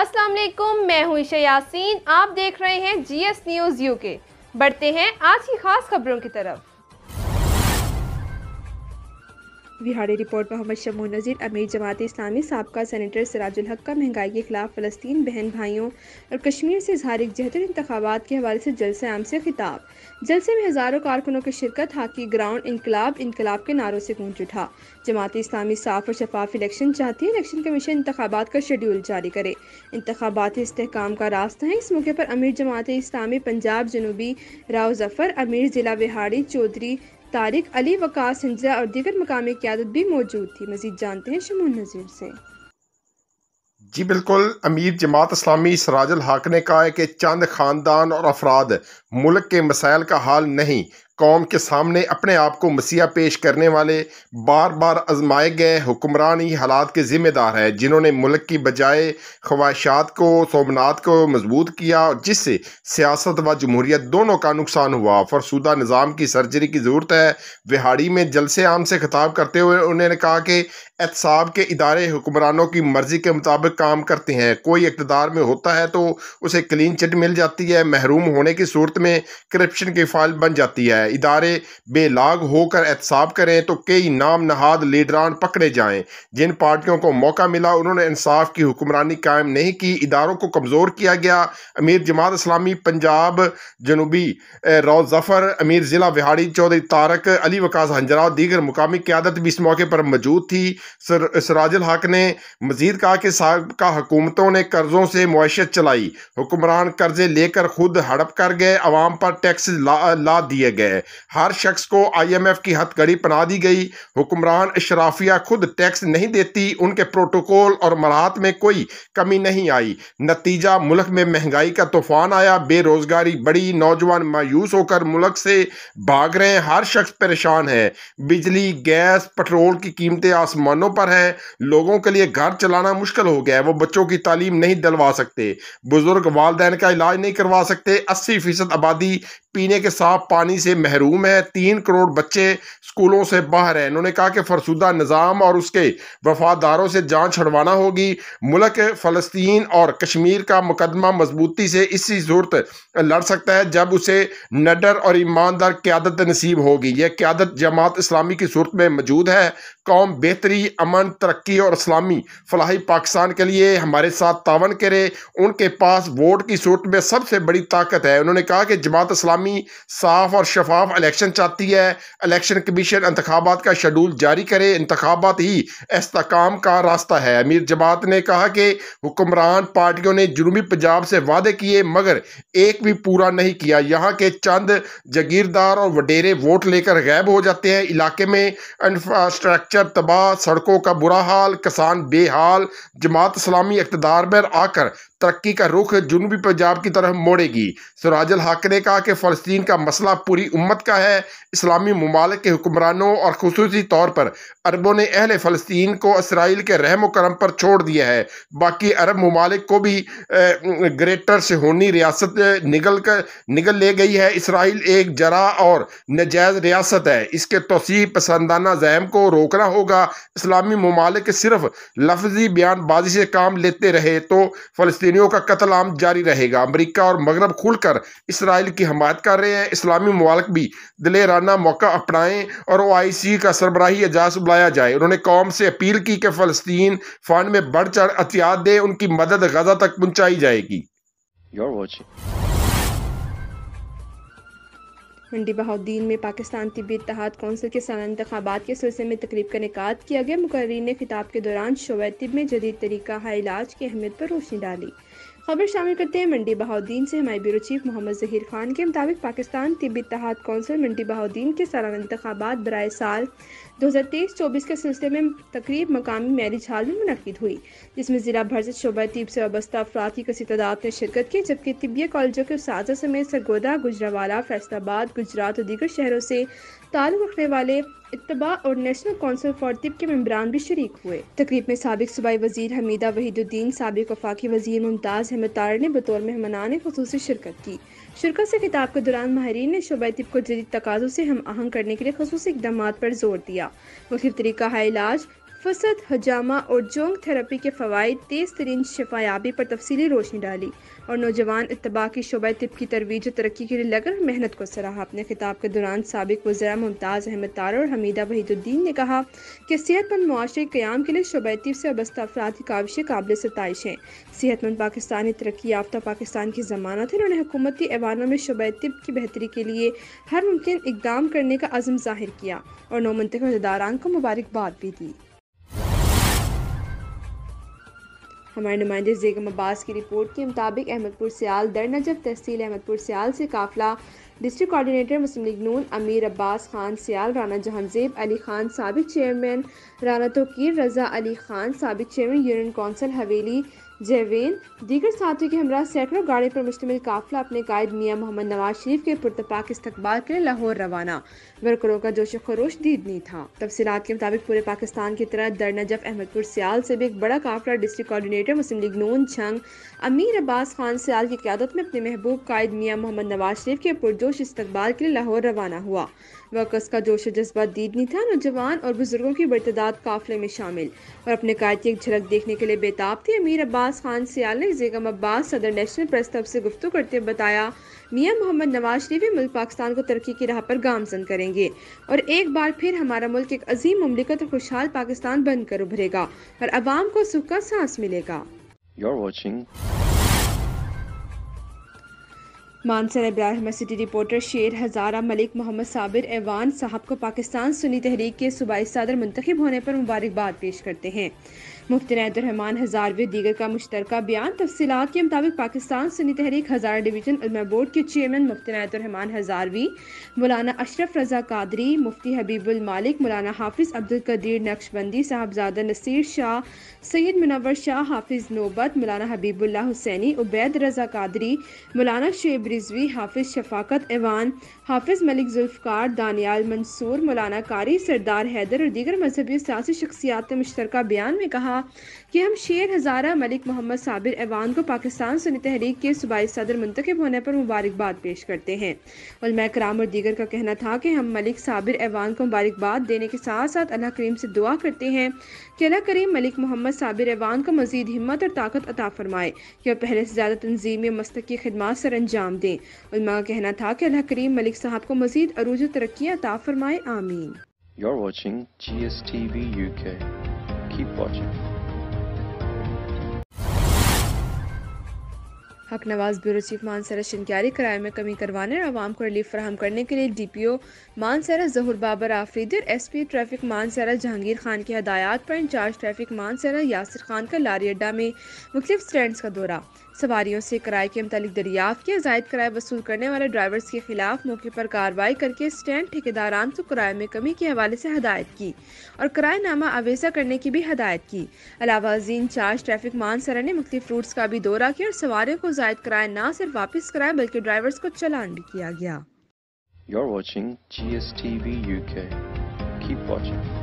अस्सलाम वालेकुम मैं हूं ईशा यासीन आप देख रहे हैं जीएस न्यूज़ यूके बढ़ते हैं आज की खास खबरों की तरफ बिहारी रिपोर्ट मोहम्मद शमू नज़ीर अमीर जमात इस्लामी सबका सेनेटर सराजुल हक का महंगाई के खिलाफ फ़लस्तीन बहन भाइयों और कश्मीर से इजहारिक जहतर इंतबात के हवाले से जलसे आम से खिताब जलसे में हज़ारों कारकुनों की शिरकत हाकि ग्राउंड इनकलाब इनकलाब के नारों से गूंज उठा जमात इस्लामी साफ और शफाफ इलेक्शन चाहती है इलेक्शन कमीशन इंतबात का शेड्यूल जारी करे इंतबाती इसकाम का रास्ता है इस मौके पर अमीर जमात इस्लामी पंजाब जनूबी राव जफ़र अमीर ज़िला बिहाड़ी चौधरी तारिक अली वकास सिंजरा और दीगर मकामी क्यादत भी मौजूद थी मजीद जानते हैं शमून नज़ीर से जी बिल्कुल अमीर जमात इस्लामी सराजल हक ने कहा है कि चंद ख़ानदान और अफराद मुल्क के मसाइल का हाल नहीं कौम के सामने अपने आप को मसीहा पेश करने वाले बार बार आजमाए गए हुक्मरान ही हालात के ज़िम्मेदार हैं जिन्होंने मुल्क की बजाय ख्वाहिशात को सोमनाथ को मजबूत किया जिससे सियासत व जमहूरियत दोनों का नुकसान हुआ फरसूदा निज़ाम की सर्जरी की ज़रूरत है विहाड़ी में जलसे आम से खिताब करते हुए उन्होंने कहा कि एहतसाब के इदारे हुक्मरानों की मर्ज़ी के मुताबिक काम करते हैं कोई इकतदार में होता है तो उसे क्लीन चिट मिल जाती है महरूम होने की सूरत में करप्शन की फाइल बन जाती है है इदारे बेलाग होकर एहतसाब करें तो कई नाम नहाद लीडरान पकड़े जाएं जिन पार्टियों को मौका मिला उन्होंने इंसाफ की हुक्मरानी कायम नहीं की इदारों को कमज़ोर किया गया अमीर जमात इस्लामी पंजाब जनूबी रौ जफ़र अमीर ज़िला विहाड़ी चौधरी तारक अली वकास हंजरा दीगर मुकामी क्यादत भी इस मौके पर मौजूद थी सर, हक ने मजीद कहा कि सबका हुकूमतों ने कर्ज़ों से मैशत चलाई हुक्मरान कर्जे लेकर खुद हड़प कर गए अवाम पर टैक्स ला, ला दिए गए है हर शख्स को आईएमएफ की हथकड़ी बना दी गई हुक्मरान अशराफिया खुद टैक्स नहीं देती उनके प्रोटोकॉल और मराहत में कोई कमी नहीं आई नतीजा मुल्क में महंगाई का तूफान आया बेरोज़गारी बड़ी नौजवान मायूस होकर मुल्क से भाग रहे हैं हर शख्स परेशान है बिजली गैस पेट्रोल की कीमतें आसमानों पर हैं लोगों के लिए घर चलाना मुश्किल हो गया है वो बच्चों की तालीम नहीं दिलवा सकते बुज़ुर्ग वालदेन का इलाज नहीं करवा सकते अस्सी फ़ीसद आबादी पीने के साफ पानी से महरूम है तीन करोड़ बच्चे स्कूलों से बाहर हैं उन्होंने कहा कि फरसुदा निज़ाम और उसके वफादारों से जान छड़वाना होगी मुल्क फ़लस्तीन और कश्मीर का मुकदमा मजबूती से इसी सूरत लड़ सकता है जब उसे नडर और ईमानदार क्यादत नसीब होगी यह क्यादत जमात इस्लामी की सूरत में मौजूद है कौम बेहतरी अमन तरक्की और इस्लामी फलाही पाकिस्तान के लिए हमारे साथ तावन करे उनके पास वोट की सूरत में सबसे बड़ी ताकत है उन्होंने कहा कि जमात इस्लामी साफ और शफा अवाम इलेक्शन चाहती है इलेक्शन कमीशन इंतबात का शेड्यूल जारी करे इंतबात ही इसकाम का रास्ता है अमीर जमात ने कहा कि हुक्मरान पार्टियों ने जुनूबी पंजाब से वादे किए मगर एक भी पूरा नहीं किया यहाँ के चंद जगीरदार और वडेरे वोट लेकर गायब हो जाते हैं इलाके में इंफ्रास्ट्रक्चर तबाह सड़कों का बुरा हाल किसान बेहाल जमात इस्लामी इकतदार में आकर तरक्की का रुख जुनूबी पंजाब की तरफ मोड़ेगी सराजल हक ने कहा कि फ़लस्तीन का मसला पूरी उम्मत का है इस्लामी ममालिक के हुक्मरानों और खसूसी तौर पर अरबों ने अहल फ़लस्तीन को इसराइल के रहम करम पर छोड़ दिया है बाकी अरब ममालिक को भी ग्रेटर होनी रियासत निगल कर निगल ले गई है इसराइल एक जरा और नजायज़ रियासत है इसके तोसी पसंदाना जहम को रोकना होगा इस्लामी ममालिक सिर्फ लफजी बयानबाजी से काम लेते रहे तो फ़लस्तियों का कतल आम जारी रहेगा अमरीका और मगरब खुलकर इसराइल की हमायत कर रहे हैं इस्लामी ममालिक भी दिलेराना मौका अपनाएं और ओ आई सी का सरबराही एजाज बुलाया जाए उन्होंने कौम से अपील की कि फ़लस्तीन फ़ंड में बढ़ चढ़ अतियात दें उनकी मदद गजा तक पहुँचाई जाएगी मंडी बहाउद्दीन में पाकिस्तान तबी इतिहाद कौंसिल के साल इंतबात के सिलसिले में तकरीब का निकात किया गया मुकर्रीन ने खिताब के दौरान शोब तब में जदीद तरीका हाई इलाज की अहमियत पर रोशनी डाली खबर शामिल करते हैं मंडी बहाउद्दीन से हमारे ब्यूरो चीफ मोहम्मद जहीर खान के मुताबिक पाकिस्तान तिब्बी तहत कौंसिल मंडी बहाउद्दीन के सालाना इंतबात बरए साल दो हज़ार तेईस चौबीस के सिलसिले में तकरीब मकामी मैरिज हाल में मुनद हुई जिसमें ज़िला भर से शोबा तीब से वाबस्ता अफराद की कसी तादाद ने शिरकत की जबकि तिबिया कॉलेजों के उसाजा समेत सरगोदा गुजरावाला फैसलाबाद गुजरात और दीगर शहरों से ताल्लुक़ रखने वाले इतबा और नेशनल काउंसिल फॉर तिब के मम्बरान भी शरीक हुए तकरीब में सबक सूबाई वजीर हमीदा वहीदुद्दीन सबक वफाकी वजीर मुमताज़ अहमद तार ने बतौर मेहमान खसूस शिरकत की शिरकत से खिताब के दौरान माहरीन ने शोबा तिब को जदीद तकाज़ों से हम आहंग करने के लिए खसूस इकदाम पर जोर दिया गया मुख्य तरीका है इलाज फसद हजामा और जोंग थेरेपी के फ़वाद तेज़ तरीन शफायाबी पर तफसली रोशनी डाली और नौजवान इतबा की शोबा तिब की तरवीज और तरक्की के लिए लगर मेहनत को सराहा अपने खिताब के दौरान सबक वजरा मुमताज़ अहमद तार और हमीदा वहीदुद्दीन ने कहा कि सेहतमंद माशरे क्याम के लिए शोबा तिब से वस्ता अफराद की काविशें काबिल सतश हैं सेहतमंद पाकिस्तानी तरक्की याफ्ता पाकिस्तान की जमानत है उन्होंने हुकूमती एवानों में शोबा तिब की बेहतरी के लिए हर मुमकिन इकदाम करने का अज़म जाहिर किया और नौ मनतक को मुबारकबाद भी दी हमारे नुमाइंदे जेगम अब्बास की रिपोर्ट के मुताबिक अहमदपुर सियाल नजब तहसील अहमदपुर सियाल से काफिला डिस्ट्रिक्ट कोऑर्डिनेटर मुस्लिम लीग नून अमीर अब्बास खान सियाल राना जहानजेब अली खान सबक चेयरमैन राना तोकीर रजा अली खान सबक चेयरमैन यूनियन कौंसल हवेली जैवेन दीगर साथियों के हमरा सैकड़ों गाड़ी पर मुश्तमिल काफिला अपने कायद मियाँ मोहम्मद नवाज शरीफ के पुरतपाक इस्तबाल के लिए लाहौर रवाना वर्करों का जोश खरोश दीद नहीं था तफसीत के मुताबिक पूरे पाकिस्तान की तरह दर नजफ अहमदपुर सियाल से भी एक बड़ा काफिला डिस्ट्रिक्ट कोऑर्डिनेटर मुस्लिम लीग नून छंग अमीर अब्बास खान सियाल की क्यादत में अपने महबूब कायद मियाँ मोहम्मद नवाज शरीफ के पुरजोश इस्तबाल के लिए लाहौर रवाना हुआ वर्कर्स का जोश जज्बा दीद नहीं था नौजवान और बुजुर्गों की बरतदाद काफिले में शामिल और अपने कायद की एक झलक देखने के लिए बेताब थे अमीर अब्बास अब्बास खान सियालिक जेगम अब्बास सदर नेशनल प्रेस तब से गुफ्तु करते हुए बताया मियाँ मोहम्मद नवाज शरीफ मुल्क पाकिस्तान को तरक्की की राह पर गामजन करेंगे और एक बार फिर हमारा मुल्क एक अजीम ममलिकत और खुशहाल पाकिस्तान बनकर उभरेगा और आवाम को सुख का सांस मिलेगा मानसर इब्राहिम सिटी रिपोर्टर शेर हज़ारा मलिक मोहम्मद साबिर एवान साहब को पाकिस्तान सुनी तहरीक के सूबाई सदर मुंतखब होने पर मुबारकबाद पेश करते हैं मुफ्ती रहमान हजारवे दीगर का मुश्तर बयान तफसीत के मुताबिक पाकिस्तान सुनी तहरीक हज़ार डिवीजन उलमा बोर्ड के चेयरमैन मुफ्ती रहमान हजारवी मौलाना अशरफ रजा कादरी मुफ्ती हबीबुल मालिक मौलाना हाफिज़ अब्दुल कदीर नक्शबंदी साहबजादा नसीर शाह सैयद मुनवर शाह हाफिज़ नोबत मौलाना हबीबुल्ला हुसैनी उबैद रजा कादरी मौलाना शेब रिजवी हाफिज़ शफाकत एवान हाफिज़ मलिक जुल्फ़कार दानियाल मंसूर मौलाना कारी सरदार हैदर और दीगर मजहबी सियासी शख्सियात ने मुश्तर बयान में कहा कि हम शेर हज़ारा मलिक मोहम्मद साबिर ऐवान को पाकिस्तान सुनी तहरीक के सूबाई सदर मंतखब होने पर मुबारकबाद पेश करते हैं उलमा कराम और दीगर का कहना था कि हम मलिक साबिर ऐवान को मुबारकबाद देने के साथ साथ अल्लाह करीम से दुआ करते हैं कि अला करीम मलिक मोहम्मद साबिर ऐवान को मजीद हिम्मत और ताकत अता फरमाए कि वह पहले से ज़्यादा तनजीमी मस्तक की खदमात सर अंजाम दें उलमा का कहना था कि अला करीम मलिक साहब को मजीद अरूज तरक्की अता फरमाए आमीन You're watching GSTV UK. keep watching. Haq Nawaz bureau chief Mansehra Shinkiari किराए में कमी करवाने और आवाम को रिलीफ फ्राहम करने के लिए D P O Mansehra Zahoor Babar Afridi और S P traffic Mansehra Jahangir Khan की हदायत पर इंचार्ज ट्रैफिक मानसरा यासिर खान का लारी अड्डा में मुख्तफ स्टैंड का दौरा सवारियों से किराए के मतलब दरियाफ्त किया जायद किराए वसूल करने वाले ड्राइवर्स के खिलाफ मौके पर कार्रवाई करके स्टैंड ठेकेदारान को किराए में कमी के हवाले से हदायत की और कराए नामा आवेजा करने की भी हदायत की अलावा अजीम चार्ज ट्रैफिक मानसरा ने मुख्तफ रूट्स का भी दौरा किया और सवारी को जायद कराए ना सिर्फ वापस कराए बल्कि ड्राइवर्स को चलान भी किया गया You're watching GSTV UK. Keep watching.